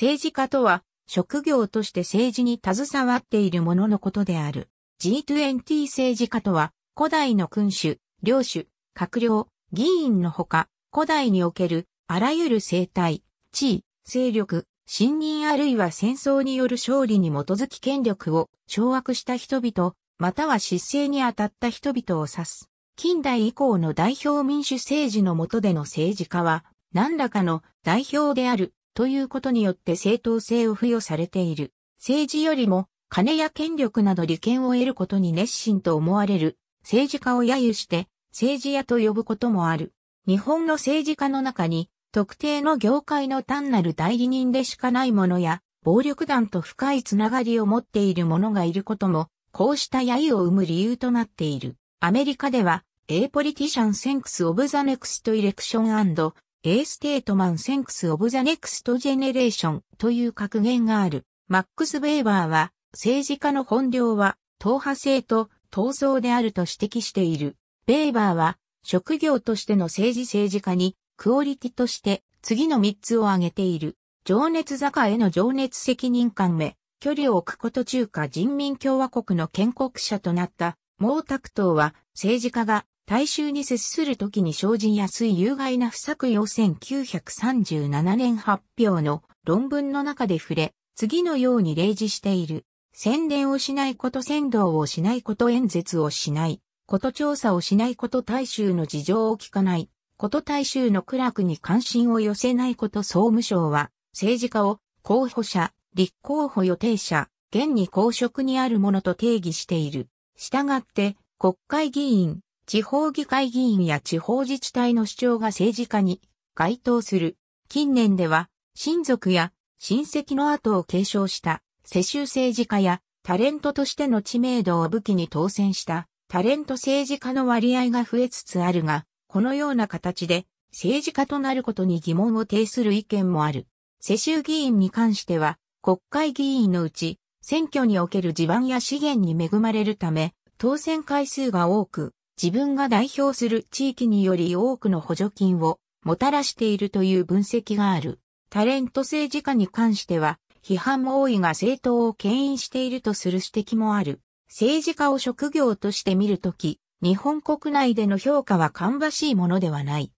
政治家とは、職業として政治に携わっているもののことである。G20 政治家とは、古代の君主、領主、閣僚、議員のほか、古代におけるあらゆる政体、地位、勢力、信任あるいは戦争による勝利に基づき権力を掌握した人々、または失勢に当たった人々を指す。近代以降の代表民主政治の下での政治家は、何らかの代表であるということによって正当性を付与されている。政治よりも金や権力など利権を得ることに熱心と思われる政治家を揶揄して政治家と呼ぶこともある。日本の政治家の中に特定の業界の単なる代理人でしかないものや暴力団と深いつながりを持っている者がいることもこうした揶揄を生む理由となっている。アメリカでは、A Politician Thanks of the Next Election and A Stateman Thanks of the Next Generation という格言がある。マックス・ベイバーは、政治家の本領は、党派性と闘争であると指摘している。ベイバーは、職業としての政治政治家に、クオリティとして、次の3つを挙げている。情熱坂への情熱責任感め、距離を置くこと中華人民共和国の建国者となった毛沢東は政治家が大衆に接するときに生じやすい有害な不作用1937年発表の論文の中で触れ、次のように例示している。宣伝をしないこと、宣導をしないこと、演説をしないこと、調査をしないこと、大衆の事情を聞かない。こと大衆の苦楽に関心を寄せないこと総務省は、政治家を候補者、立候補予定者、現に公職にあるものと定義している。したがって、国会議員、地方議会議員や地方自治体の主張が政治家に該当する。近年では、親族や親戚の後を継承した世襲政治家やタレントとしての知名度を武器に当選したタレント政治家の割合が増えつつあるが、このような形で政治家となることに疑問を呈する意見もある。世襲議員に関しては、国会議員のうち、選挙における地盤や資源に恵まれるため、当選回数が多く、自分が代表する地域により多くの補助金をもたらしているという分析がある。タレント政治家に関しては、批判も多いが政党を牽引しているとする指摘もある。政治家を職業として見るとき、日本国内での評価は芳しいものではない。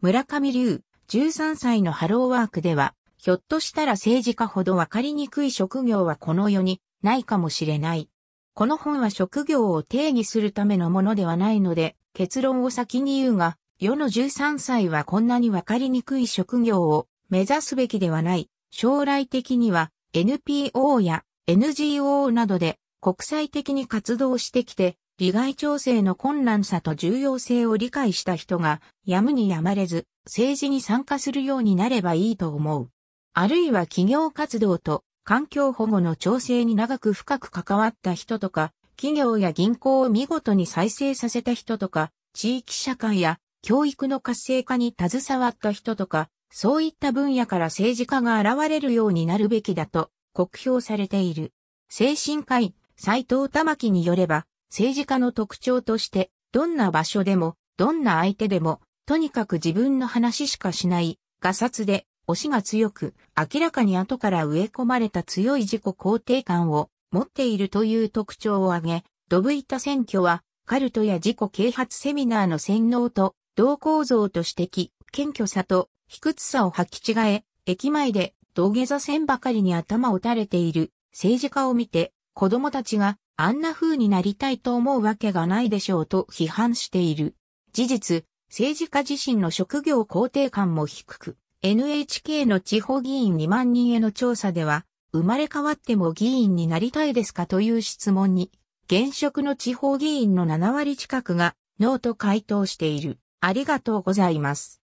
村上龍、13歳のハローワークでは、ひょっとしたら政治家ほどわかりにくい職業はこの世にないかもしれない。この本は職業を定義するためのものではないので、結論を先に言うが、世の13歳はこんなにわかりにくい職業を目指すべきではない。将来的には NPO や NGO などで国際的に活動してきて、利害調整の困難さと重要性を理解した人が、やむにやまれず、政治に参加するようになればいいと思う。あるいは企業活動と環境保護の調整に長く深く関わった人とか、企業や銀行を見事に再生させた人とか、地域社会や教育の活性化に携わった人とか、そういった分野から政治家が現れるようになるべきだと酷評されている。精神科医、斎藤玉木によれば、政治家の特徴として、どんな場所でも、どんな相手でも、とにかく自分の話しかしない、がさつで、押しが強く、明らかに後から植え込まれた強い自己肯定感を持っているという特徴を挙げ、ドブ板選挙は、カルトや自己啓発セミナーの洗脳と同構造と指摘、謙虚さと卑屈さを履き違え、駅前で土下座線ばかりに頭を垂れている政治家を見て、子供たちがあんな風になりたいと思うわけがないでしょうと批判している。事実、政治家自身の職業肯定感も低く、NHK の地方議員2万人への調査では、生まれ変わっても議員になりたいですかという質問に、現職の地方議員の7割近くが、ノーと回答している。ありがとうございます。